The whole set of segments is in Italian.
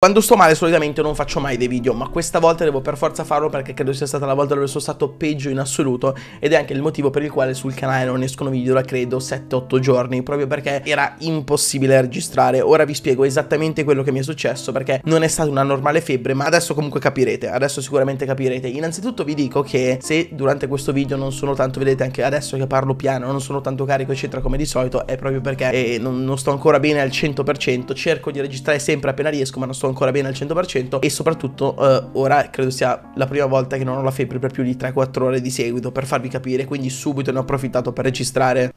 Quando sto male solitamente non faccio mai dei video, ma questa volta devo per forza farlo perché credo sia stata la volta dove sono stato peggio in assoluto ed è anche il motivo per il quale sul canale non escono video da credo 7-8 giorni, proprio perché era impossibile registrare. Ora vi spiego esattamente quello che mi è successo perché non è stata una normale febbre, ma adesso comunque capirete, adesso sicuramente capirete. Innanzitutto vi dico che se durante questo video non sono tanto, vedete anche adesso che parlo piano, non sono tanto carico eccetera come di solito, è proprio perché eh, non, non sto ancora bene al 100%, cerco di registrare sempre appena riesco, ma non sto ancora bene al 100% e soprattutto eh, ora credo sia la prima volta che non ho la febbre per più di 3-4 ore di seguito per farvi capire, quindi subito ne ho approfittato per registrare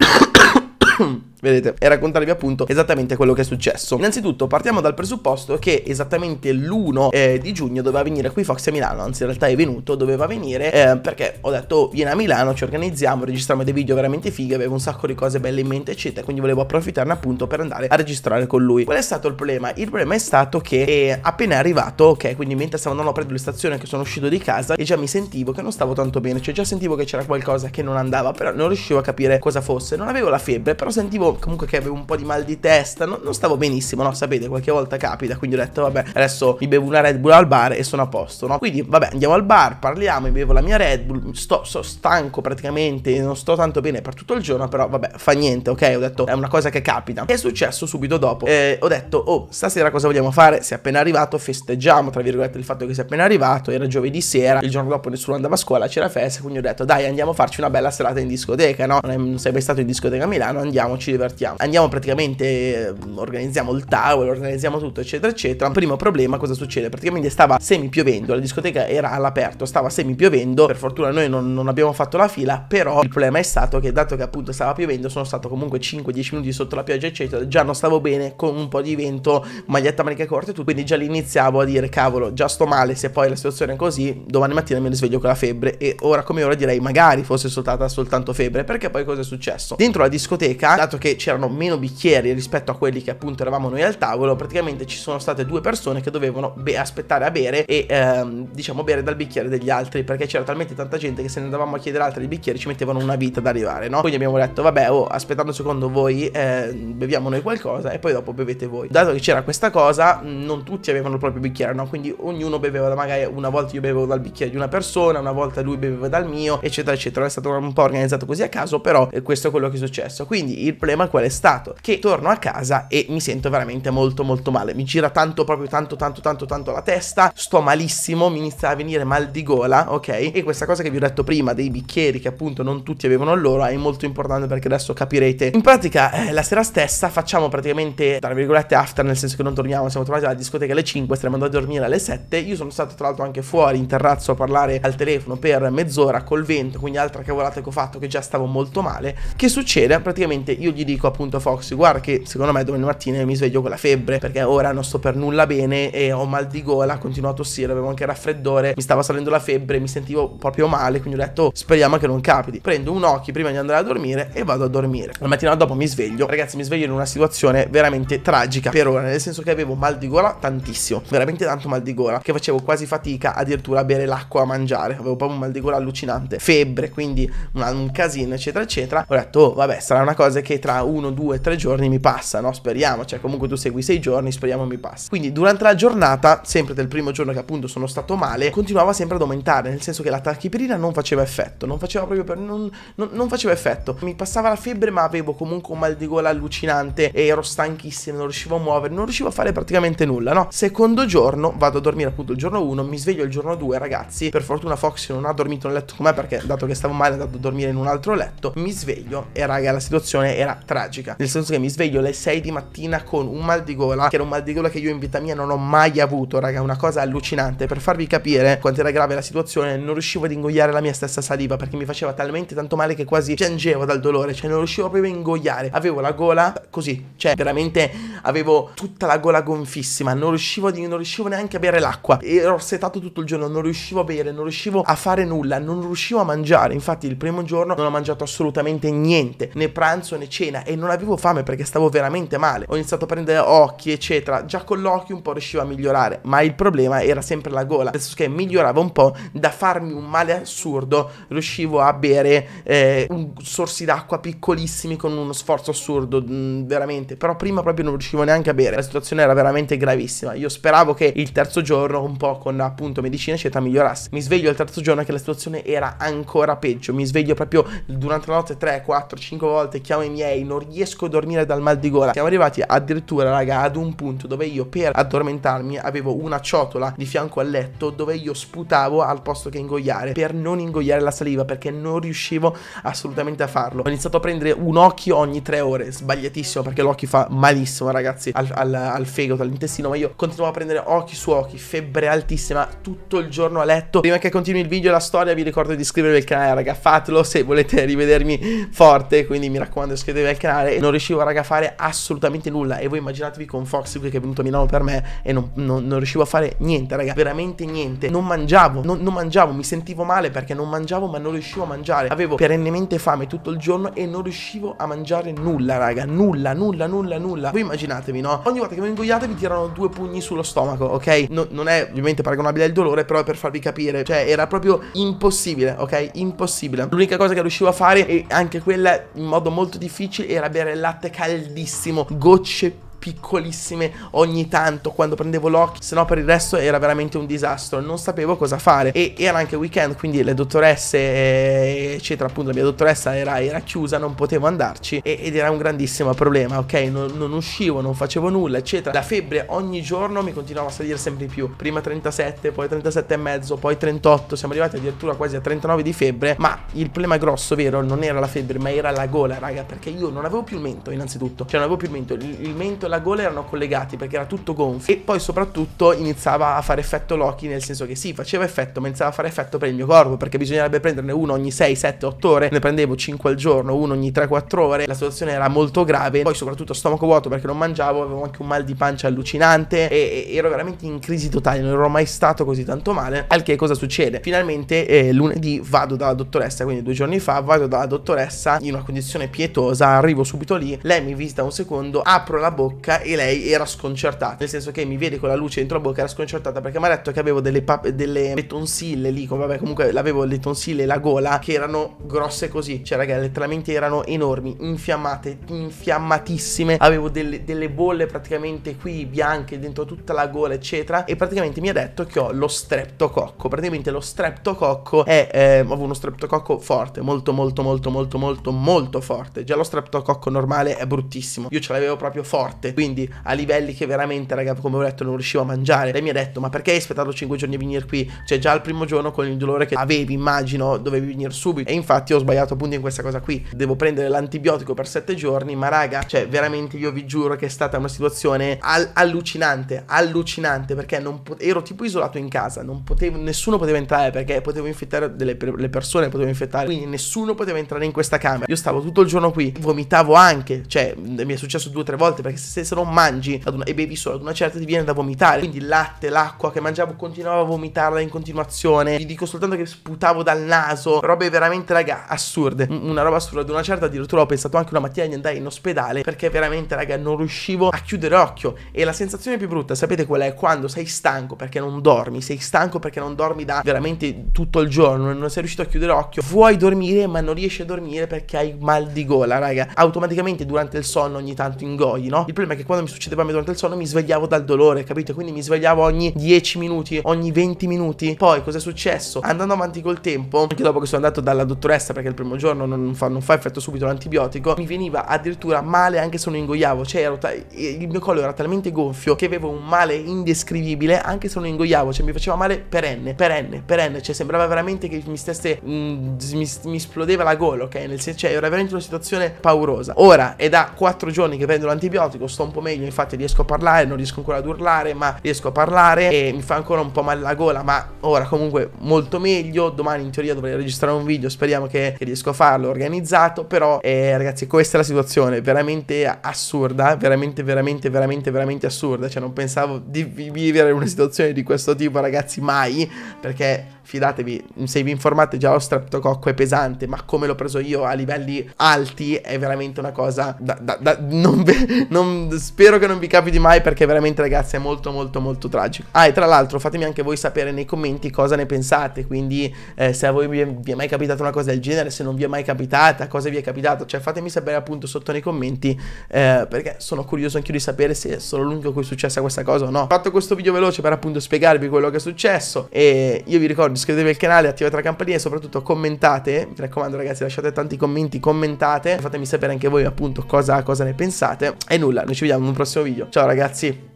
vedete, e raccontarvi appunto esattamente quello che è successo. Innanzitutto partiamo dal presupposto che esattamente l'1 eh, di giugno doveva venire qui Fox a Milano, anzi in realtà è venuto, doveva venire eh, perché ho detto vieni a Milano, ci organizziamo, registriamo dei video veramente fighi, avevo un sacco di cose belle in mente eccetera, quindi volevo approfittarne appunto per andare a registrare con lui. Qual è stato il problema? Il problema è stato che eh, appena è arrivato, ok, quindi mentre stavo andando a prendere le stazioni che sono uscito di casa e già mi sentivo che non stavo tanto bene, cioè già sentivo che c'era qualcosa che non andava, però non riuscivo a capire cosa fosse, non avevo la febbre, però sentivo comunque che avevo un po' di mal di testa, non, non stavo benissimo, no? Sapete, qualche volta capita, quindi ho detto vabbè, adesso mi bevo una Red Bull al bar e sono a posto, no? Quindi vabbè, andiamo al bar, parliamo, mi bevo la mia Red Bull, sto, sto stanco praticamente, non sto tanto bene per tutto il giorno, però vabbè, fa niente, ok? Ho detto è una cosa che capita. Che È successo subito dopo. Eh, ho detto "Oh, stasera cosa vogliamo fare? Si è appena arrivato, festeggiamo", tra virgolette, il fatto che sei appena arrivato, era giovedì sera, il giorno dopo nessuno andava a scuola, c'era festa, quindi ho detto "Dai, andiamo a farci una bella serata in discoteca", no? Non, è, non sei mai stato in discoteca a Milano, andiamo, ci divertiamo. Andiamo praticamente, ehm, organizziamo il tavolo, organizziamo tutto, eccetera, eccetera. Primo problema, cosa succede? Praticamente stava semi piovendo, la discoteca era all'aperto, stava semi piovendo. Per fortuna noi non, non, abbiamo fatto la fila, però il problema è stato che dato che appunto stava piovendo, sono stato comunque 5-10 minuti sotto la pioggia, eccetera. Già non stavo bene con un po' di vento, maglietta maniche corte e tutto. Quindi già lì iniziavo a dire, cavolo, già sto male, se poi la situazione è così, domani mattina mi risveglio con la febbre. E ora come ora direi, magari fosse soltata soltanto febbre, perché poi cosa è successo? Dentro la discoteca Repubblica, dato che c'erano meno bicchieri rispetto a quelli che appunto eravamo noi al tavolo, praticamente ci sono state due persone che dovevano aspettare a bere e ehm, diciamo bere dal bicchiere degli altri, perché c'era talmente tanta gente che se ne andavamo a chiedere altri bicchieri ci mettevano una vita ad arrivare, no? Quindi abbiamo detto, vabbè, oh, aspettando secondo voi, eh, beviamo noi qualcosa e poi dopo bevete voi. Dato che c'era questa cosa, non tutti avevano il proprio bicchiere, no? Quindi ognuno beveva magari una volta io bevevo dal bicchiere di una persona, una volta lui beveva dal mio, eccetera, eccetera. È stato un po' organizzato così a caso, però eh, questo è quello che è successo. Quindi quindi il problema qual è stato? Che torno a casa e mi sento veramente molto molto male. Mi gira tanto proprio tanto tanto tanto tanto la testa, sto malissimo, mi inizia a venire mal di gola, ok? E questa cosa che vi ho detto prima dei bicchieri che appunto non tutti avevano loro è molto importante perché adesso capirete. In pratica eh, la sera stessa facciamo praticamente tra virgolette after nel senso che non torniamo, siamo tornati alla discoteca alle 5, stiamo andando a dormire alle 7. Io sono stato tra l'altro anche fuori in terrazzo a parlare al telefono per mezz'ora col vento, quindi altra cavolata che ho fatto che già stavo molto male. Che succede? Praticamente giustamente io gli dico appunto a Fox guarda che secondo me domani mattina mi sveglio con la febbre perché ora non sto per nulla bene e ho mal di gola, continuo a tossire, avevo anche raffreddore, mi stava salendo la febbre, mi sentivo proprio male, quindi ho detto speriamo che non capiti. Prendo un occhio prima di andare a dormire e vado a dormire. La mattina dopo mi sveglio, ragazzi mi sveglio in una situazione veramente tragica per ora, nel senso che avevo mal di gola tantissimo, veramente tanto mal di gola, che facevo quasi fatica addirittura a bere l'acqua, a mangiare, avevo proprio un mal di gola allucinante, febbre, quindi una, un casino eccetera eccetera. Ho detto oh, vabbè sarà una cosa cose che tra uno, due, tre giorni mi passa, no? Speriamo, cioè comunque tu segui sei giorni, speriamo mi passa. Quindi durante la giornata, sempre del primo giorno che appunto sono stato male, continuava sempre ad aumentare, nel senso che la tachipirina non faceva effetto, non faceva proprio per... non, non, non faceva effetto. Mi passava la febbre ma avevo comunque un mal di gola allucinante e ero stanchissimo, non riuscivo a muovere, non riuscivo a fare praticamente nulla, no? Secondo giorno, vado a dormire appunto il giorno 1, mi sveglio il giorno 2, ragazzi, per fortuna Foxy non ha dormito nel letto con me perché dato che stavo male è andato a dormire in un altro letto, mi sveglio e raga la situazione situazione era tragica, nel senso che mi sveglio alle 6 di mattina con un mal di gola, che era un mal di gola che io in vita mia non ho mai avuto, raga, una cosa allucinante, per farvi capire quanto era grave la situazione, non riuscivo ad ingoiare la mia stessa saliva perché mi faceva talmente tanto male che quasi piangevo dal dolore, cioè non riuscivo proprio a ingoiare, avevo la gola così, cioè veramente avevo tutta la gola gonfissima, non riuscivo, di, non riuscivo neanche a bere l'acqua, ero setato tutto il giorno, non riuscivo a bere, non riuscivo a fare nulla, non riuscivo a mangiare, infatti il primo giorno non ho mangiato assolutamente niente, né pranzo persone cena e non avevo fame perché stavo veramente male. Ho iniziato a prendere occhi, eccetera. Già con l'occhio un po' riuscivo a migliorare, ma il problema era sempre la gola. Adesso che migliorava un po', da farmi un male assurdo, riuscivo a bere eh, un sorsi d'acqua piccolissimi con uno sforzo assurdo, mh, mm, veramente. Però prima proprio non riuscivo neanche a bere. La situazione era veramente gravissima. Io speravo che il terzo giorno, un po' con appunto medicina, eccetera, migliorasse. Mi sveglio il terzo giorno che la situazione era ancora peggio. Mi sveglio proprio durante la notte 3, 4, 5 volte, chiamo chiama i miei, non riesco a dormire dal mal di gola. Siamo arrivati addirittura, raga, ad un punto dove io per addormentarmi avevo una ciotola di fianco al letto dove io sputavo al posto che ingoiare per non ingoiare la saliva perché non riuscivo assolutamente a farlo. Ho iniziato a prendere un occhio ogni tre ore, sbagliatissimo perché l'occhio fa malissimo, ragazzi, al, al, al fegato, all'intestino, ma io continuavo a prendere occhi su occhi, febbre altissima tutto il giorno a letto. Prima che continui il video e la storia vi ricordo di iscrivervi al canale, raga, fatelo se volete rivedermi forte, quindi mi raccomando quando scrivevo al canale e non riuscivo raga, a fare assolutamente nulla e voi immaginatevi con Foxy qui che è venuto a Milano per me e non, non, non riuscivo a fare niente raga veramente niente non mangiavo non, non, mangiavo mi sentivo male perché non mangiavo ma non riuscivo a mangiare avevo perennemente fame tutto il giorno e non riuscivo a mangiare nulla raga nulla nulla nulla nulla voi immaginatevi no ogni volta che mi ingoiate mi tirano due pugni sullo stomaco ok no, non è ovviamente paragonabile al dolore però è per farvi capire cioè era proprio impossibile ok impossibile l'unica cosa che riuscivo a fare e anche quella in modo molto molto difficile era bere il latte caldissimo, gocce piccolissime ogni tanto quando prendevo l'occhio, se no per il resto era veramente un disastro, non sapevo cosa fare e era anche weekend, quindi le dottoresse eh, eccetera, appunto la mia dottoressa era, era chiusa, non potevo andarci e, ed era un grandissimo problema, ok? Non, non, uscivo, non facevo nulla, eccetera. La febbre ogni giorno mi continuava a salire sempre di più, prima 37, poi 37 e mezzo, poi 38, siamo arrivati addirittura quasi a 39 di febbre, ma il problema grosso, vero, non era la febbre, ma era la gola, raga, perché io non avevo più il mento innanzitutto, cioè non avevo più il mento, il, il mento la gola erano collegati perché era tutto gonfio. E poi soprattutto iniziava a fare effetto Loki, nel senso che sì, faceva effetto, ma iniziava a fare effetto per il mio corpo, perché bisognerebbe prenderne uno ogni 6, 7, 8 ore. Ne prendevo 5 al giorno, uno ogni 3-4 ore. La situazione era molto grave. Poi soprattutto stomaco vuoto perché non mangiavo, avevo anche un mal di pancia allucinante e, e ero veramente in crisi totale, non ero mai stato così tanto male. Al che cosa succede? Finalmente eh, lunedì vado dalla dottoressa, quindi due giorni fa vado dalla dottoressa in una condizione pietosa, arrivo subito lì, lei mi visita un secondo, apro la bocca bocca e lei era sconcertata. Nel senso che mi vede con la luce dentro la bocca, era sconcertata perché mi ha detto che avevo delle, pape, delle le tonsille lì, vabbè comunque avevo le tonsille e la gola che erano grosse così. Cioè ragazzi, letteralmente erano enormi, infiammate, infiammatissime. Avevo delle, delle bolle praticamente qui bianche dentro tutta la gola eccetera. E praticamente mi ha detto che ho lo streptococco. Praticamente lo streptococco è... Eh, avevo uno streptococco forte, molto molto molto molto molto molto forte. Già lo streptococco normale è bruttissimo. Io ce l'avevo proprio forte quindi a livelli che veramente, raga, come ho detto, non riuscivo a mangiare. Lei mi ha detto, ma perché hai aspettato 5 giorni a venire qui? Cioè già il primo giorno con il dolore che avevi, immagino, dovevi venire subito. E infatti ho sbagliato appunto in questa cosa qui. Devo prendere l'antibiotico per 7 giorni, ma raga, cioè veramente io vi giuro che è stata una situazione al allucinante, allucinante, perché non ero tipo isolato in casa, non potevo, nessuno poteva entrare perché potevo infettare delle per le persone, potevo infettare, quindi nessuno poteva entrare in questa camera. Io stavo tutto il giorno qui, vomitavo anche, cioè mi è successo due o tre volte perché se se, se non mangi una, e bevi solo ad una certa ti viene da vomitare. Quindi il latte, l'acqua che mangiavo continuavo a vomitarla in continuazione. Vi dico soltanto che sputavo dal naso. Robe veramente, raga, assurde. Una roba assurda. Ad una certa addirittura ho pensato anche una mattina di andare in ospedale perché veramente, raga, non riuscivo a chiudere occhio. E la sensazione più brutta, sapete qual è? Quando sei stanco perché non dormi, sei stanco perché non dormi da veramente tutto il giorno, non sei riuscito a chiudere occhio, vuoi dormire ma non riesci a dormire perché hai mal di gola, raga. Automaticamente durante il sonno ogni tanto ingoi, no? Il problema che quando mi succedeva a me durante il sonno mi svegliavo dal dolore, capito? Quindi mi svegliavo ogni 10 minuti, ogni 20 minuti. Poi cosa è successo? Andando avanti col tempo, anche dopo che sono andato dalla dottoressa perché il primo giorno non fa, non fa effetto subito l'antibiotico, mi veniva addirittura male anche se non ingoiavo, cioè il mio collo era talmente gonfio che avevo un male indescrivibile anche se non ingoiavo, cioè mi faceva male perenne, perenne, perenne, cioè sembrava veramente che mi stesse, mh, mm, mi, mi esplodeva la gola, ok? Nel senso, cioè era veramente una situazione paurosa. Ora è da 4 giorni che prendo l'antibiotico, sto sto un po' meglio, infatti riesco a parlare, non riesco ancora ad urlare, ma riesco a parlare e mi fa ancora un po' male la gola, ma ora comunque molto meglio. Domani in teoria dovrei registrare un video, speriamo che, che riesco a farlo organizzato, però eh, ragazzi questa è la situazione, veramente assurda, veramente veramente veramente veramente assurda, cioè non pensavo di vivere una situazione di questo tipo ragazzi mai, perché fidatevi, se vi informate già lo streptococco è pesante, ma come l'ho preso io a livelli alti è veramente una cosa da, da, da non, non, spero che non vi capiti mai perché veramente ragazzi è molto molto molto tragico. Ah e tra l'altro fatemi anche voi sapere nei commenti cosa ne pensate, quindi eh, se a voi vi è, mai capitata una cosa del genere, se non vi è mai capitata, cosa vi è capitato, cioè fatemi sapere appunto sotto nei commenti eh, perché sono curioso anch'io di sapere se è solo l'unico cui è successa questa cosa o no. Ho fatto questo video veloce per appunto spiegarvi quello che è successo e io vi ricordo ricordo, iscrivetevi al canale, attivate la campanella e soprattutto commentate. Mi raccomando ragazzi, lasciate tanti commenti, commentate. Fatemi sapere anche voi appunto cosa, cosa ne pensate. E nulla, noi ci vediamo in un prossimo video. Ciao ragazzi.